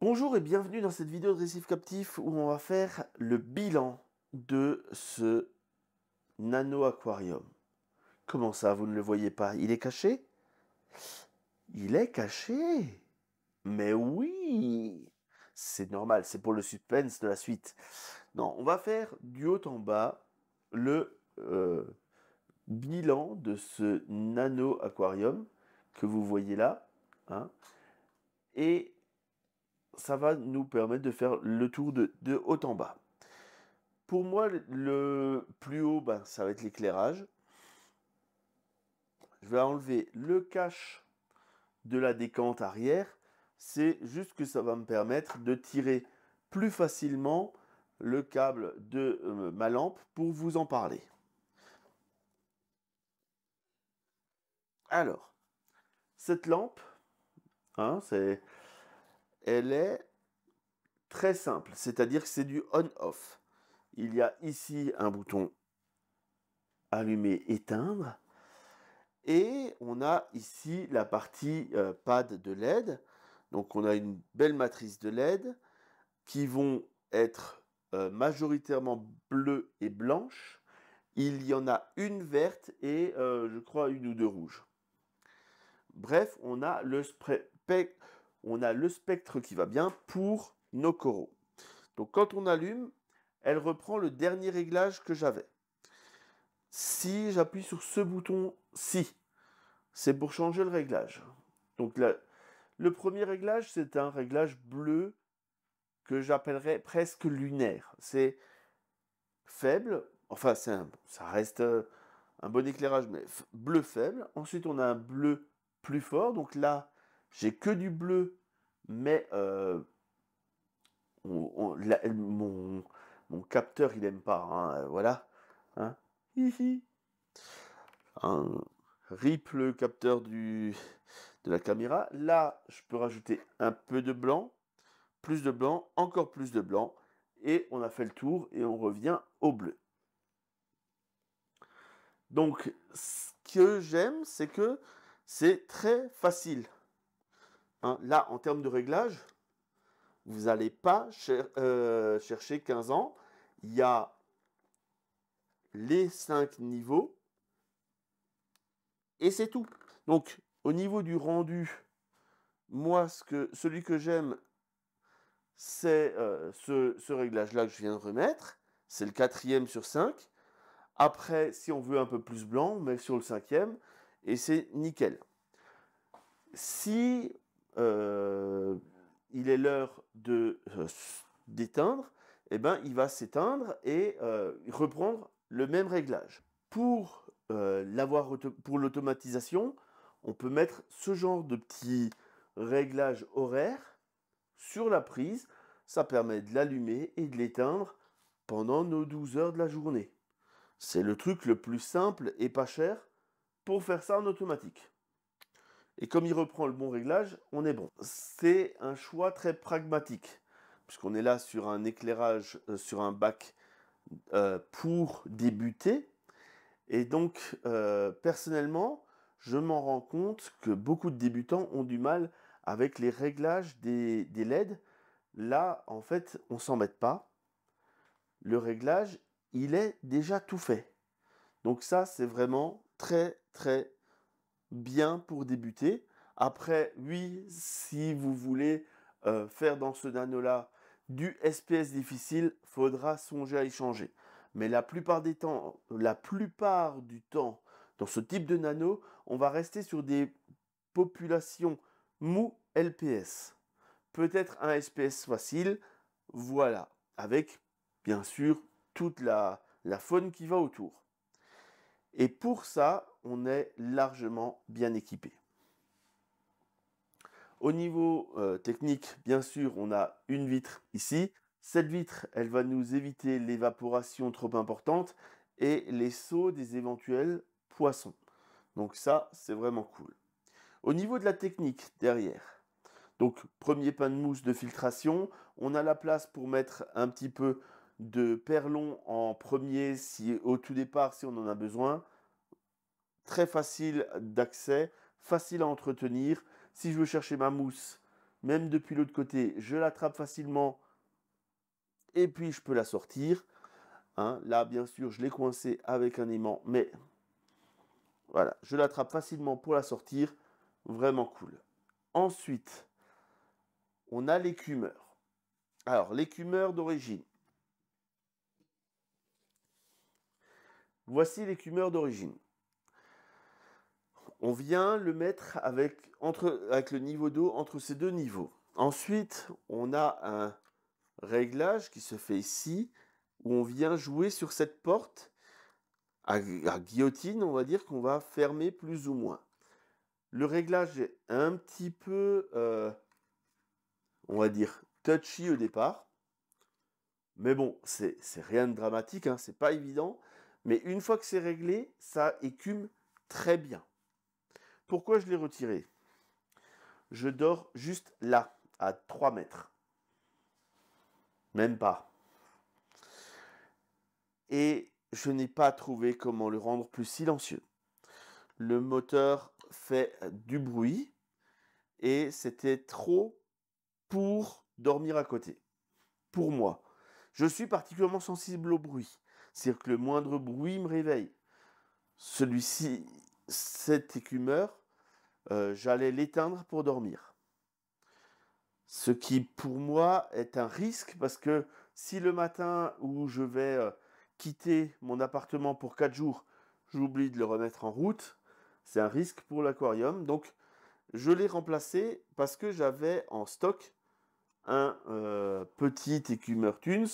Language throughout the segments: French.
Bonjour et bienvenue dans cette vidéo de Récif Captif où on va faire le bilan de ce nano aquarium. Comment ça, vous ne le voyez pas Il est caché Il est caché Mais oui C'est normal, c'est pour le suspense de la suite. Non, on va faire du haut en bas le euh, bilan de ce nano aquarium que vous voyez là. Hein. et ça va nous permettre de faire le tour de, haut en bas. Pour moi, le plus haut, ben, ça va être l'éclairage. Je vais enlever le cache de la décante arrière. C'est juste que ça va me permettre de tirer plus facilement le câble de euh, ma lampe pour vous en parler. Alors, cette lampe, hein, c'est elle est très simple, c'est-à-dire que c'est du on-off. Il y a ici un bouton allumer, éteindre, et on a ici la partie euh, pad de LED. Donc on a une belle matrice de LED qui vont être euh, majoritairement bleues et blanches. Il y en a une verte et euh, je crois une ou deux rouges. Bref, on a le, spray, on a le spectre qui va bien pour nos coraux. Donc quand on allume, elle reprend le dernier réglage que j'avais. Si j'appuie sur ce bouton si, c'est pour changer le réglage. Donc le premier réglage, c'est un réglage bleu que j'appellerais presque lunaire. C'est faible, enfin ça reste euh, un bon éclairage, mais bleu faible. Ensuite, on a un bleu plus fort. Donc là, j'ai que du bleu, mais euh, mon, capteur, il aime pas. Hein, euh, voilà. Hein. Un rip le capteur du, de la caméra. Là, je peux rajouter un peu de blanc, plus de blanc, encore plus de blanc. Et on a fait le tour et on revient au bleu. Donc, ce que j'aime, c'est que c'est très facile. Hein, là, en termes de réglage, vous n'allez pas euh, chercher 15 ans. Il y a les 5 niveaux. Et c'est tout. Donc, au niveau du rendu, moi, ce que, celui que j'aime, c'est euh, ce, ce réglage-là que je viens de remettre. C'est le quatrième sur 5. Après, si on veut un peu plus blanc, on met sur le cinquième. Et c'est nickel. Si euh, il est l'heure de euh, d'éteindre, eh ben, il va s'éteindre et euh, reprendre le même réglage. Pour pour l'automatisation, on peut mettre ce genre de petit réglage horaire sur la prise. Ça permet de l'allumer et de l'éteindre pendant nos 12 heures de la journée. C'est le truc le plus simple et pas cher pour faire ça en automatique. Et comme il reprend le bon réglage, on est bon. C'est un choix très pragmatique, puisqu'on est là sur un éclairage, euh, sur un bac euh, pour débuter. Et donc, euh, personnellement, je m'en rends compte que beaucoup de débutants ont du mal avec les réglages des, des LED. Là, en fait, on s'en met pas. Le réglage, il est déjà tout fait. Donc ça, c'est vraiment très, très bien pour débuter. Après, oui, si vous voulez euh, faire dans ce nano là du SPS difficile, faudra songer à y changer. Mais la plupart, des temps, la plupart du temps, dans ce type de nano, on va rester sur des populations mou LPS. Peut-être un SPS facile, voilà, avec bien sûr toute la faune qui va autour. Et pour ça, on est largement bien équipé. Au niveau euh, technique, bien sûr, on a une vitre ici. Cette vitre, elle va nous éviter l'évaporation trop importante et les sauts des éventuels poissons. Donc ça, c'est vraiment cool. Au niveau de la technique derrière, donc premier pain de mousse de filtration, on a la place pour mettre un petit peu de perlon en premier si au tout départ si on en a besoin très facile d'accès, facile à entretenir. Si je veux chercher ma mousse, même depuis l'autre côté, je l'attrape facilement et puis je peux la sortir. Hein, là, bien sûr, je l'ai coincé avec un aimant, mais voilà, je l'attrape facilement pour la sortir. Vraiment cool. Ensuite, on a l'écumeur. Alors, l'écumeur d'origine. Voici l'écumeur d'origine on vient le mettre avec, le niveau d'eau entre ces deux niveaux. Ensuite, on a un réglage qui se fait ici, où on vient jouer sur cette porte, à, guillotine, on va dire qu'on va fermer plus ou moins. Le réglage est un petit peu, euh, on va dire, touchy au départ. Mais bon, c'est rien de dramatique, hein, c'est pas évident. Mais une fois que c'est réglé, ça écume très bien. Pourquoi je l'ai retiré Je dors juste là, à 3 mètres. Même pas. Et je n'ai pas trouvé comment le rendre plus silencieux. Le moteur fait du bruit et c'était trop pour dormir à côté. Pour moi. Je suis particulièrement sensible au bruit. C'est-à-dire que le moindre bruit me réveille. Celui-ci, cette écumeur, euh, j'allais l'éteindre pour dormir. Ce qui pour moi est un risque parce que si le matin où je vais euh, quitter mon appartement pour 4 jours, j'oublie de le remettre en route, c'est un risque pour l'aquarium. Donc je l'ai remplacé parce que j'avais en stock un euh, petit écumeur Tunes.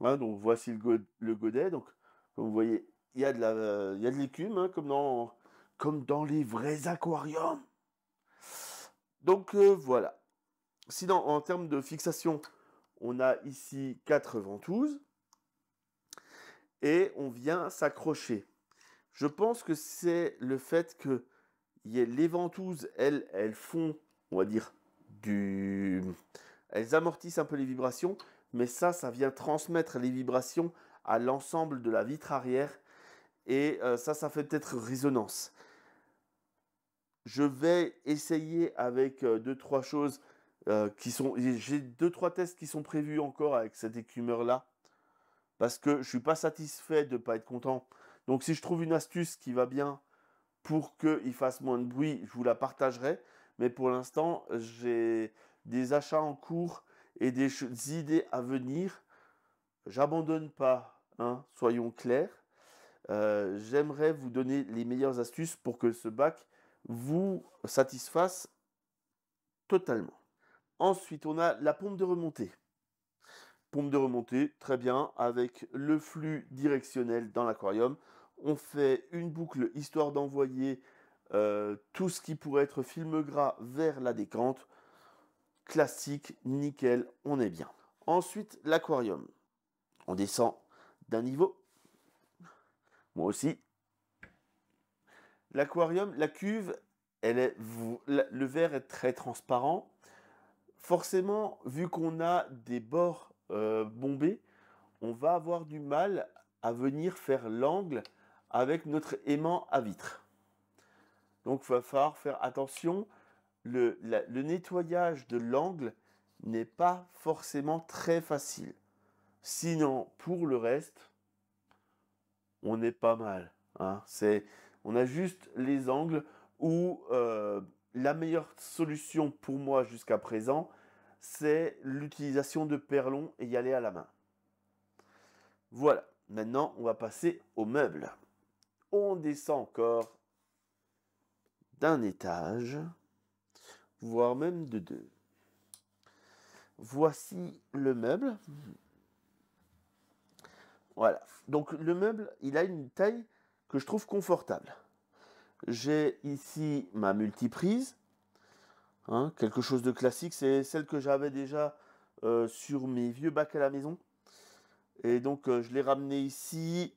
Hein, donc voici le, godet. Donc comme vous voyez, euh, il y a de l'écume, hein, comme, dans, comme dans les vrais aquariums. Donc euh, voilà. Sinon, en termes de fixation, on a ici quatre ventouses. Et on vient s'accrocher. Je pense que c'est le fait que les ventouses, elles, elles font, on va dire, du... Elles amortissent un peu les vibrations, mais ça, ça vient transmettre les vibrations à l'ensemble de la vitre arrière et euh, ça, ça fait peut-être résonance. Je vais essayer avec euh, deux, trois choses euh, qui sont. J'ai deux, trois tests qui sont prévus encore avec cette écumeur-là. Parce que je ne suis pas satisfait de ne pas être content. Donc si je trouve une astuce qui va bien pour qu'il fasse moins de bruit, je vous la partagerai. Mais pour l'instant, j'ai des achats en cours et des idées à venir. J'abandonne pas, hein, soyons clairs. Euh, j'aimerais vous donner les meilleures astuces pour que ce bac vous satisfasse totalement. Ensuite, on a la pompe de remontée. Pompe de remontée, très bien, avec le flux directionnel dans l'aquarium. On fait une boucle histoire d'envoyer euh, tout ce qui pourrait être film gras vers la décante. Classique, nickel, on est bien. Ensuite, l'aquarium. On descend d'un niveau. Moi aussi. L'aquarium, la cuve, elle est, le verre est très transparent. Forcément, vu qu'on a des bords euh, bombés, on va avoir du mal à venir faire l'angle avec notre aimant à vitre. Donc, il va falloir faire attention. le nettoyage de l'angle n'est pas forcément très facile. Sinon, pour le reste, on est pas mal. Hein. C'est, on a juste les angles où euh, la meilleure solution pour moi jusqu'à présent, c'est l'utilisation de perlons et y aller à la main. Voilà, maintenant on va passer au meuble. On descend encore d'un étage, voire même de deux. Voici le meuble voilà. Donc le meuble, il a une taille que je trouve confortable. J'ai ici ma multiprise. Hein. quelque chose de classique, c'est celle que j'avais déjà euh, sur mes vieux bacs à la maison. Et donc euh, je l'ai ramené ici.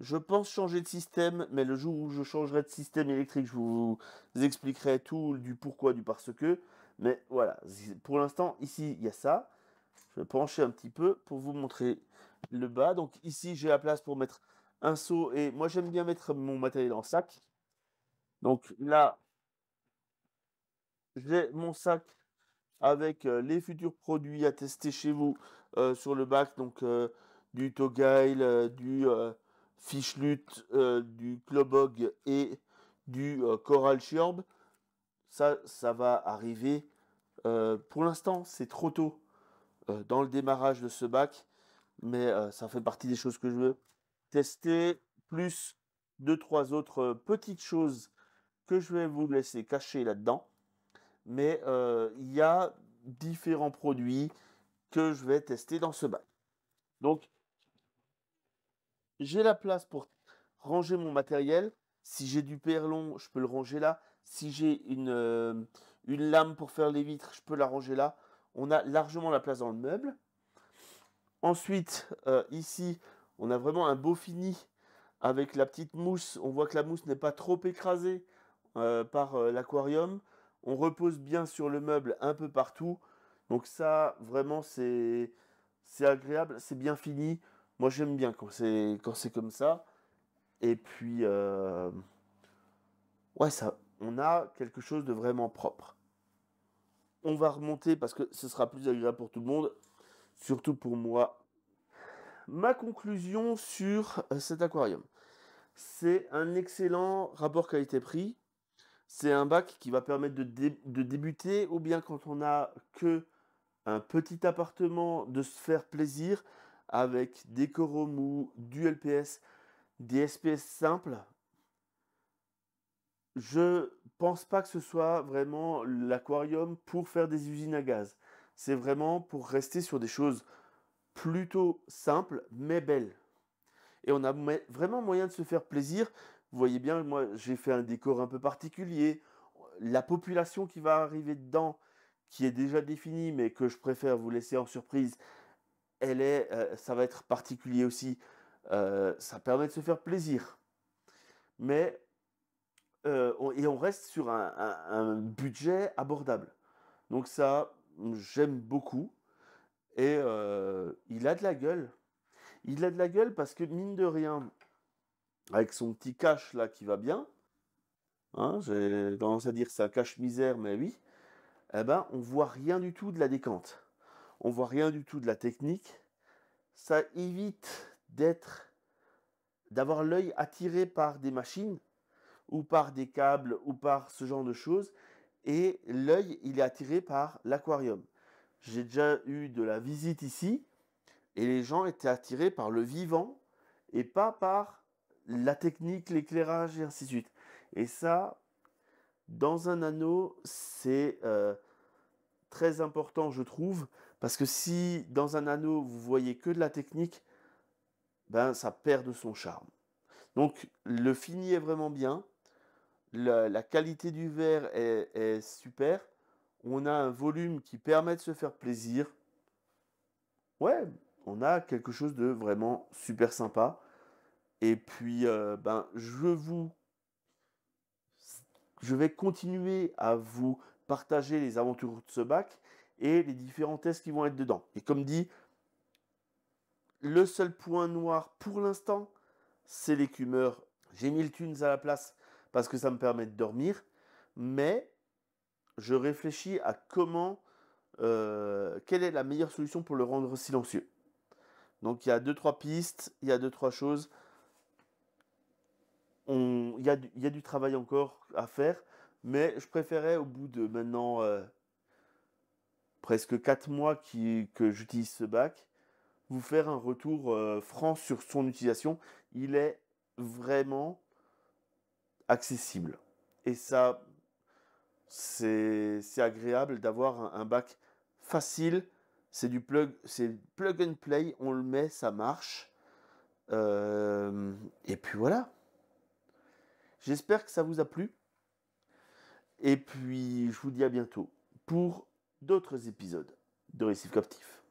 Je pense changer de système, mais le jour où je changerai de système électrique, je vous expliquerai tout du pourquoi, du parce que. Mais voilà, pour l'instant, ici, il y a ça. Je vais pencher un petit peu pour vous montrer le bas. Donc ici, j'ai la place pour mettre un seau. Et moi, j'aime bien mettre mon matériel en sac. Donc là, j'ai mon sac avec euh, les futurs produits à tester chez vous euh, sur le bac. Donc euh, du Togail, du Fishlute du Clobog et du Coral Shorb. Ça, ça va arriver. pour l'instant, c'est trop tôt dans le démarrage de ce bac mais euh, ça fait partie des choses que je veux tester, plus deux, trois autres euh, petites choses que je vais vous laisser cacher là-dedans. Mais euh, il y a différents produits que je vais tester dans ce bac. Donc, j'ai la place pour ranger mon matériel. Si j'ai du perlon, je peux le ranger là. Si j'ai une, une lame pour faire les vitres, je peux la ranger là. On a largement la place dans le meuble. Ensuite, euh, ici, on a vraiment un beau fini avec la petite mousse. On voit que la mousse n'est pas trop écrasée euh, par euh, l'aquarium. On repose bien sur le meuble un peu partout. Donc ça, vraiment, c'est agréable, c'est bien fini. Moi, j'aime bien quand c'est comme ça. Et puis, ouais, ça, on a quelque chose de vraiment propre. On va remonter parce que ce sera plus agréable pour tout le monde surtout pour moi. Ma conclusion sur euh, cet aquarium. C'est un excellent rapport qualité-prix. C'est un bac qui va permettre de, débuter ou bien quand on n'a que un petit appartement de se faire plaisir avec des coraux du LPS, des SPS simples. Je pense pas que ce soit vraiment l'aquarium pour faire des usines à gaz c'est vraiment pour rester sur des choses plutôt simples mais belles. Et on a vraiment moyen de se faire plaisir. Vous voyez bien, moi j'ai fait un décor un peu particulier. La population qui va arriver dedans, qui est déjà définie mais que je préfère vous laisser en surprise, elle est, euh, ça va être particulier aussi. Euh, ça permet de se faire plaisir. Mais euh, et on reste sur un, un budget abordable. Donc ça, j'aime beaucoup. Et euh, il a de la gueule. Il a de la gueule parce que, mine de rien, avec son petit cache là qui va bien, hein, j'ai tendance à dire ça cache misère, mais oui, eh ben, on voit rien du tout de la décante. On voit rien du tout de la technique. Ça évite d'être, d'avoir l'œil attiré par des machines ou par des câbles ou par ce genre de choses et l'œil, il est attiré par l'aquarium. J'ai déjà eu de la visite ici, et les gens étaient attirés par le vivant, et pas par la technique, l'éclairage, et ainsi de suite. Et ça, dans un anneau, c'est euh, très important, je trouve, parce que si dans un anneau, vous voyez que de la technique, ben, ça perd de son charme. Donc, le fini est vraiment bien la, qualité du verre est, super. On a un volume qui permet de se faire plaisir. Ouais, on a quelque chose de vraiment super sympa. Et puis, euh, ben, je vous. Je vais continuer à vous partager les aventures de ce bac et les différents tests qui vont être dedans. Et comme dit, le seul point noir pour l'instant, c'est l'écumeur. J'ai mis le Tunes à la place parce que ça me permet de dormir, mais je réfléchis à comment, euh, quelle est la meilleure solution pour le rendre silencieux. Donc il y a deux trois pistes, il y a deux trois choses. il, y a du, travail encore à faire, mais je préférais au bout de maintenant euh, presque quatre mois que j'utilise ce bac, vous faire un retour euh, franc sur son utilisation. Il est vraiment accessible. Et ça, c'est agréable d'avoir un, bac facile. C'est du plug, c'est plug and play. On le met, ça marche. Euh, et puis voilà. J'espère que ça vous a plu. Et puis, je vous dis à bientôt pour d'autres épisodes de Récif Captif.